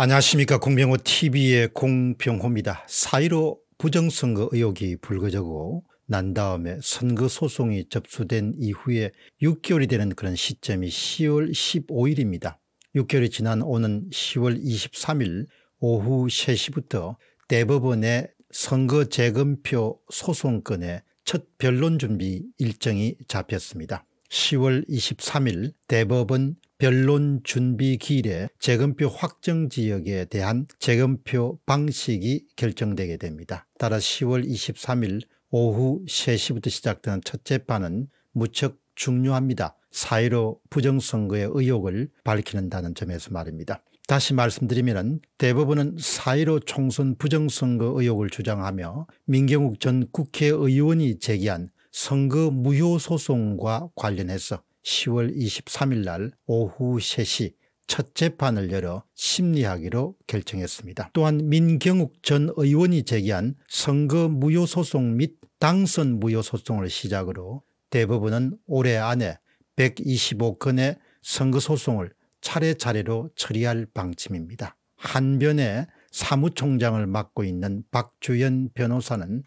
안녕하십니까 공병호 tv의 공병호입니다. 4.15 부정선거 의혹이 불거져고 난 다음에 선거 소송이 접수된 이후에 6개월이 되는 그런 시점이 10월 15일입니다. 6개월이 지난 오는 10월 23일 오후 3시부터 대법원의 선거재검표 소송건의 첫 변론 준비 일정이 잡혔습니다. 10월 23일 대법원 변론 준비 기일에 재검표 확정 지역에 대한 재검표 방식이 결정되게 됩니다. 따라 10월 23일 오후 3시부터 시작된첫 재판은 무척 중요합니다. 4.15 부정선거의 의혹을 밝히는다는 점에서 말입니다. 다시 말씀드리면 대법원은 사이로 총선 부정선거 의혹을 주장하며 민경욱 전 국회의원이 제기한 선거 무효 소송과 관련해서 10월 23일 날 오후 3시 첫 재판을 열어 심리하기로 결정했습니다. 또한 민경욱 전 의원이 제기한 선거 무효 소송 및 당선 무효 소송을 시작으로 대부분은 올해 안에 125건의 선거 소송을 차례차례로 처리할 방침입니다. 한변에 사무총장을 맡고 있는 박주연 변호사는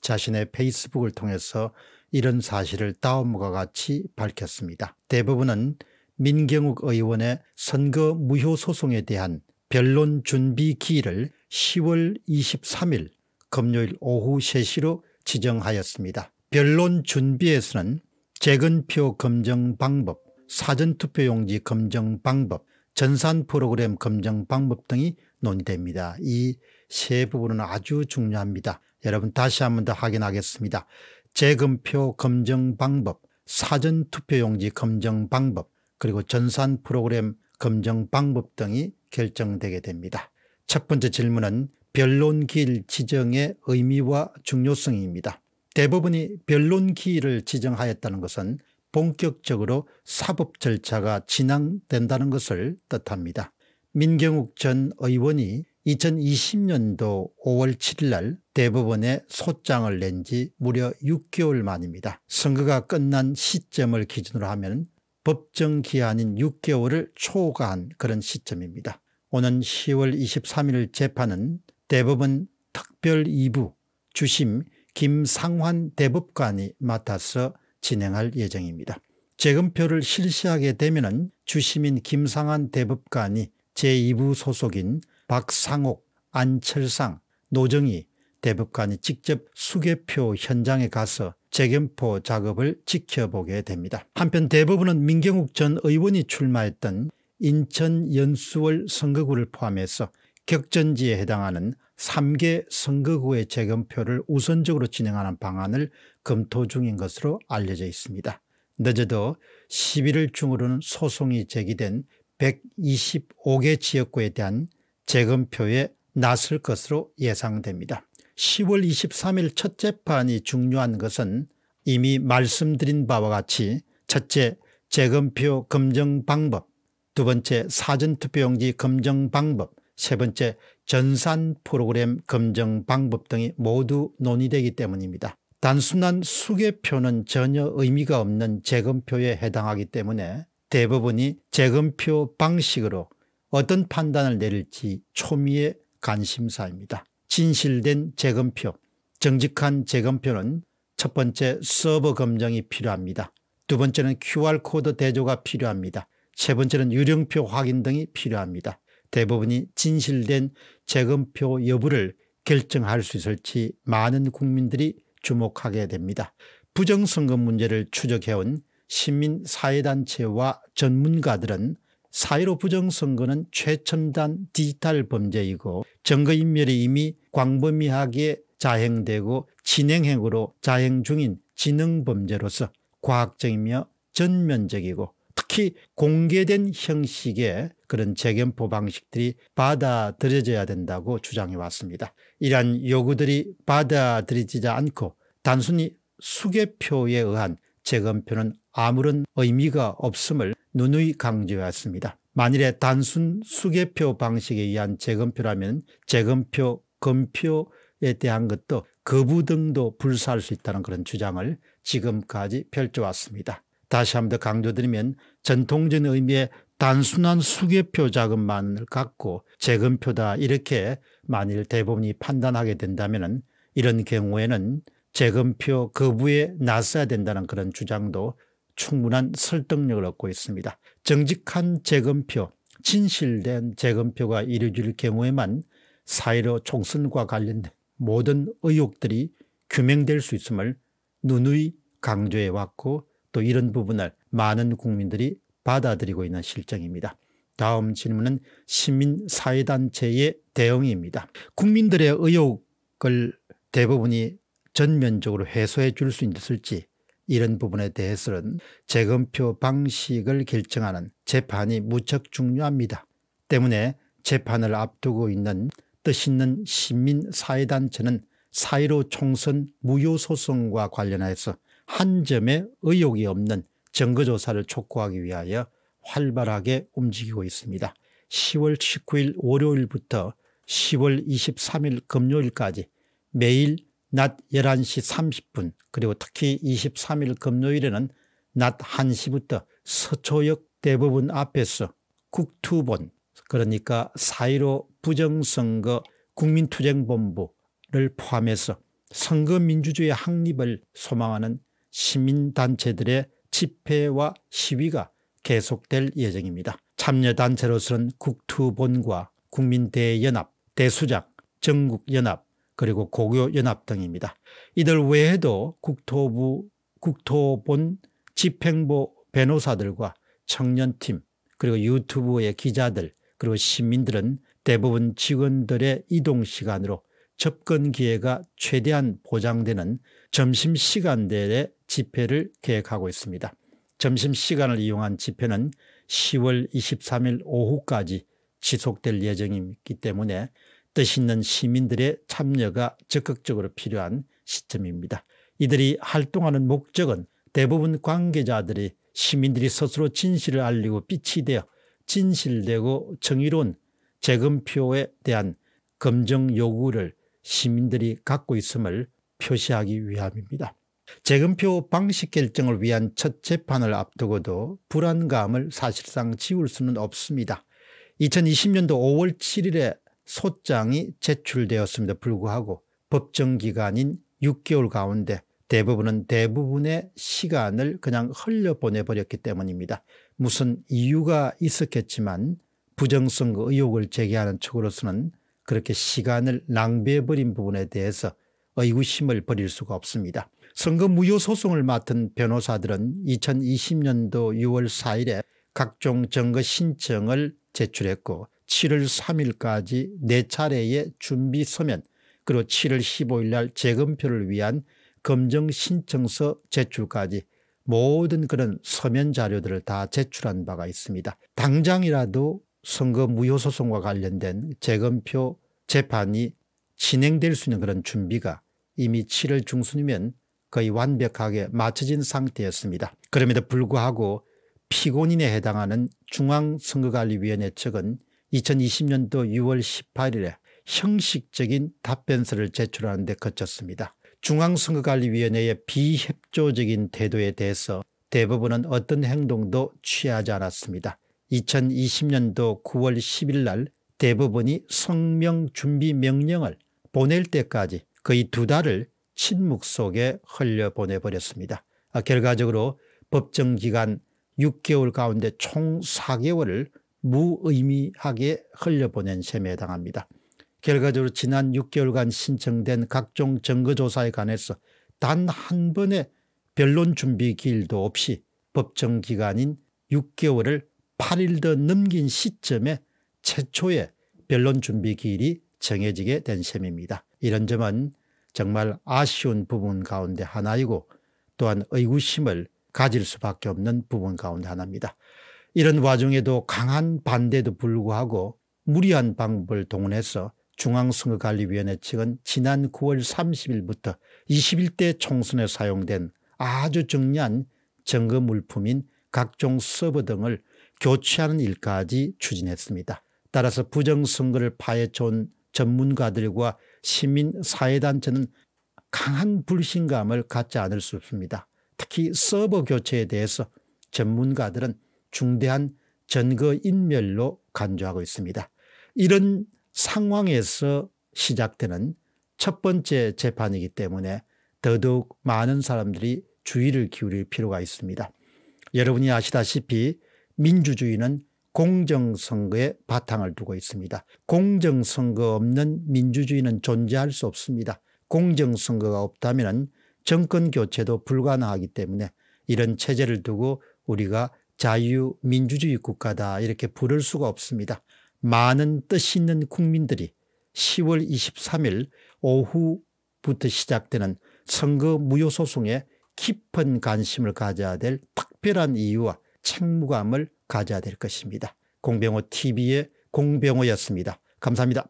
자신의 페이스북을 통해서 이런 사실을 다음과 같이 밝혔습니다. 대부분은 민경욱 의원의 선거 무효 소송에 대한 변론 준비 기일을 10월 23일 금요일 오후 3시로 지정하였습니다. 변론 준비에서는 재건표 검증 방법, 사전투표용지 검증 방법, 전산 프로그램 검증 방법 등이 논의됩니다. 이 세 부분은 아주 중요합니다. 여러분 다시 한번 더 확인하겠습니다. 재검표 검증 방법, 사전투표용지 검증 방법, 그리고 전산 프로그램 검증 방법 등이 결정되게 됩니다. 첫 번째 질문은 변론기일 지정의 의미와 중요성입니다. 대법원이 변론기일을 지정하였다는 것은 본격적으로 사법 절차가 진행된다는 것을 뜻합니다. 민경욱 전 의원이 2020년도 5월 7일 날 대법원에 소장을 낸 지 무려 6개월 만입니다. 선거가 끝난 시점을 기준으로 하면 법정 기한인 6개월을 초과한 그런 시점입니다. 오는 10월 23일 재판은 대법원 특별 2부 주심 김상환 대법관이 맡아서 진행할 예정입니다. 재검표를 실시하게 되면 주심인 김상환 대법관이 제2부 소속인 박상옥, 안철상, 노정희 대법관이 직접 수개표 현장에 가서 재견포 작업을 지켜보게 됩니다. 한편 대법원은 민경욱 전 의원이 출마했던 인천 연수월 선거구를 포함해서 격전지에 해당하는 3개 선거구의 재검표를 우선적으로 진행하는 방안을 검토 중인 것으로 알려져 있습니다. 늦어도 11월 중으로는 소송이 제기된 125개 지역구에 대한 재검표에 나설 것으로 예상됩니다. 10월 23일 첫 재판이 중요한 것은 이미 말씀드린 바와 같이 첫째 재검표 검증 방법, 두 번째 사전투표용지 검증 방법, 세 번째 전산 프로그램 검증 방법 등이 모두 논의되기 때문입니다. 단순한 수개표는 전혀 의미가 없는 재검표에 해당하기 때문에 대부분이 재검표 방식으로 어떤 판단을 내릴지 초미의 관심사입니다. 진실된 재검표, 정직한 재검표는 첫 번째 서버 검증이 필요합니다. 두 번째는 QR코드 대조가 필요합니다. 세 번째는 유령표 확인 등이 필요합니다. 대부분이 진실된 재검표 여부를 결정할 수 있을지 많은 국민들이 주목하게 됩니다. 부정선거 문제를 추적해온 시민사회단체와 전문가들은 사일오 부정선거는 최첨단 디지털 범죄이고 증거인멸이 이미 광범위하게 자행되고 진행행으로 자행 중인 지능범죄로서 과학적이며 전면적이고 특히 공개된 형식의 그런 재견포 방식들이 받아들여져야 된다고 주장해 왔습니다. 이러한 요구들이 받아들이지 않고 단순히 수개표에 의한 재검표는 아무런 의미가 없음을 누누이 강조해왔습니다. 만일에 단순 수개표 방식에 의한 재검표라면 재검표, 검표에 대한 것도 거부 등도 불사할 수 있다는 그런 주장을 지금까지 펼쳐왔습니다. 다시 한번더 강조드리면 전통적인 의미의 단순한 수개표 자금만을 갖고 재검표다 이렇게 만일 대법원이 판단하게 된다면 이런 경우에는 재검표 거부에 나서야 된다는 그런 주장도 충분한 설득력을 얻고 있습니다. 정직한 재검표, 진실된 재검표가 이루어질 경우에만 사이로 총선과 관련된 모든 의혹들이 규명될 수 있음을 누누이 강조해왔고 또 이런 부분을 많은 국민들이 받아들이고 있는 실정입니다. 다음 질문은 시민사회단체의 대응입니다. 국민들의 의혹을 대부분이 전면적으로 해소해 줄 수 있을지 이런 부분에 대해서는 재검표 방식을 결정하는 재판이 무척 중요합니다. 때문에 재판을 앞두고 있는 뜻있는 시민사회단체는 사이로 총선 무효소송과 관련해서 한 점의 의혹이 없는 증거조사를 촉구하기 위하여 활발하게 움직이고 있습니다. 10월 19일 월요일부터 10월 23일 금요일까지 매일 낮 11시 30분 그리고 특히 23일 금요일에는 낮 1시부터 서초역 대법원 앞에서 국투본 그러니까 사1로 부정선거 국민투쟁본부를 포함해서 선거민주주의 확립을 소망하는 시민단체들의 집회와 시위가 계속될 예정입니다. 참여단체로서는 국투본과 국민대연합, 대수장, 전국연합, 그리고 고교연합 등입니다. 이들 외에도 국토부 국토본 집행부 변호사들과 청년팀 그리고 유튜브의 기자들 그리고 시민들은 대부분 직원들의 이동 시간으로 접근 기회가 최대한 보장되는 점심시간대의 집회를 계획하고 있습니다. 점심시간을 이용한 집회는 10월 23일 오후까지 지속될 예정이기 때문에 뜻 있는 시민들의 참여가 적극적으로 필요한 시점입니다. 이들이 활동하는 목적은 대부분 관계자들이 시민들이 스스로 진실을 알리고 빛이 되어 진실되고 정의로운 재금표에 대한 검증 요구를 시민들이 갖고 있음을 표시하기 위함입니다. 재금표 방식 결정을 위한 첫 재판을 앞두고도 불안감을 사실상 지울 수는 없습니다. 2020년도 5월 7일에 소장이 제출되었습니다 불구하고 법정 기간인 6개월 가운데 대부분은 대부분의 시간을 그냥 흘려보내버렸기 때문입니다. 무슨 이유가 있었겠지만 부정선거 의혹을 제기하는 측으로서는 그렇게 시간을 낭비해버린 부분에 대해서 의구심을 버릴 수가 없습니다. 선거 무효 소송을 맡은 변호사들은 2020년도 6월 4일에 각종 증거 신청을 제출했고 7월 3일까지 4차례의 준비 서면 그리고 7월 15일 날 재검표를 위한 검증 신청서 제출까지 모든 그런 서면 자료들을 다 제출한 바가 있습니다. 당장이라도 선거 무효 소송과 관련된 재검표 재판이 진행될 수 있는 그런 준비가 이미 7월 중순이면 거의 완벽하게 마쳐진 상태였습니다. 그럼에도 불구하고 피고인에 해당하는 중앙선거관리위원회 측은 2020년도 6월 18일에 형식적인 답변서를 제출하는 데 거쳤습니다. 중앙선거관리위원회의 비협조적인 태도에 대해서 대부분은 어떤 행동도 취하지 않았습니다. 2020년도 9월 10일 날대부분이 성명준비명령을 보낼 때까지 거의 두 달을 침묵 속에 흘려보내버렸습니다. 아, 결과적으로 법정기간 6개월 가운데 총 4개월을 무의미하게 흘려보낸 셈에 해당합니다. 결과적으로 지난 6개월간 신청된 각종 정거조사에 관해서 단 한 번의 변론 준비 기일도 없이 법정 기간인 6개월을 8일 더 넘긴 시점에 최초의 변론 준비 기일이 정해지게 된 셈입니다. 이런 점은 정말 아쉬운 부분 가운데 하나이고 또한 의구심을 가질 수밖에 없는 부분 가운데 하나입니다. 이런 와중에도 강한 반대도 불구하고 무리한 방법을 동원해서 중앙선거관리위원회 측은 지난 9월 30일부터 21대 총선에 사용된 아주 정리한 증거 물품인 각종 서버 등을 교체하는 일까지 추진했습니다. 따라서 부정선거를 파헤쳐온 전문가들과 시민사회단체는 강한 불신감을 갖지 않을 수 없습니다. 특히 서버 교체에 대해서 전문가들은 중대한 전거인멸로 간주하고 있습니다. 이런 상황에서 시작되는 첫 번째 재판이기 때문에 더더욱 많은 사람들이 주의를 기울일 필요가 있습니다. 여러분이 아시다시피 민주주의는 공정선거에 바탕을 두고 있습니다. 공정선거 없는 민주주의는 존재할 수 없습니다. 공정선거가 없다면 정권교체도 불가능하기 때문에 이런 체제를 두고 우리가 자유민주주의 국가다 이렇게 부를 수가 없습니다. 많은 뜻 있는 국민들이 10월 23일 오후부터 시작되는 선거 무효 소송에 깊은 관심을 가져야 될 특별한 이유와 책무감을 가져야 될 것입니다. 공병호 TV의 공병호였습니다. 감사합니다.